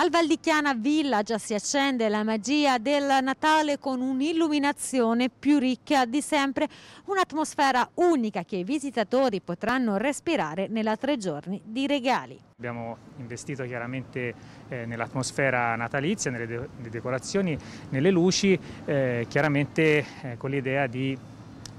Al Valdichiana già si accende la magia del Natale con un'illuminazione più ricca di sempre, un'atmosfera unica che i visitatori potranno respirare nella tre giorni di regali. Abbiamo investito chiaramente eh, nell'atmosfera natalizia, nelle, de nelle, decorazioni, nelle luci, eh, chiaramente eh, con l'idea di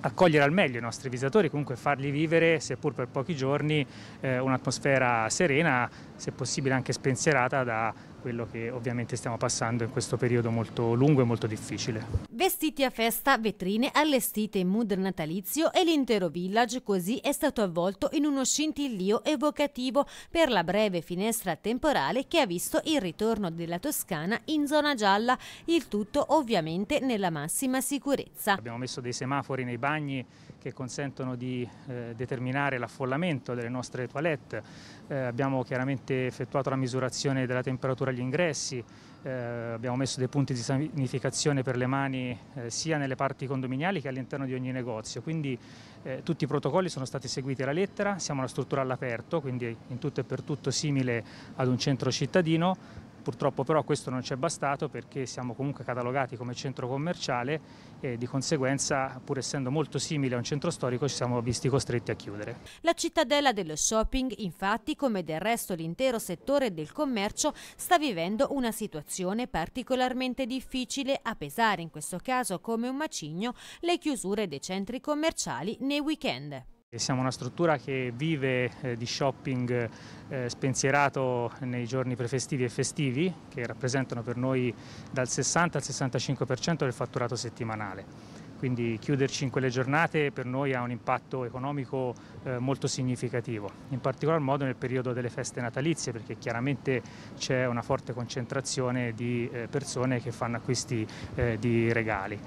accogliere al meglio i nostri visitatori, comunque farli vivere, seppur per pochi giorni, eh, un'atmosfera serena, se possibile anche spensierata da quello che ovviamente stiamo passando in questo periodo molto lungo e molto difficile. Vestiti a festa, vetrine allestite in mood natalizio e l'intero village così è stato avvolto in uno scintillio evocativo per la breve finestra temporale che ha visto il ritorno della Toscana in zona gialla, il tutto ovviamente nella massima sicurezza. Abbiamo messo dei semafori nei bagni che consentono di eh, determinare l'affollamento delle nostre toilette, eh, abbiamo chiaramente effettuato la misurazione della temperatura chiusura agli ingressi, eh, abbiamo messo dei punti di sanificazione per le mani eh, sia nelle parti condominiali che all'interno di ogni negozio, quindi eh, tutti i protocolli sono stati seguiti alla lettera, siamo una struttura all'aperto, quindi in tutto e per tutto simile ad un centro cittadino, Purtroppo però questo non ci è bastato perché siamo comunque catalogati come centro commerciale e di conseguenza pur essendo molto simile a un centro storico ci siamo visti costretti a chiudere. La cittadella dello shopping infatti come del resto l'intero settore del commercio sta vivendo una situazione particolarmente difficile a pesare in questo caso come un macigno le chiusure dei centri commerciali nei weekend. Siamo una struttura che vive eh, di shopping eh, spensierato nei giorni prefestivi e festivi, che rappresentano per noi dal 60 al 65% del fatturato settimanale. Quindi chiuderci in quelle giornate per noi ha un impatto economico eh, molto significativo, in particolar modo nel periodo delle feste natalizie, perché chiaramente c'è una forte concentrazione di eh, persone che fanno acquisti di regali.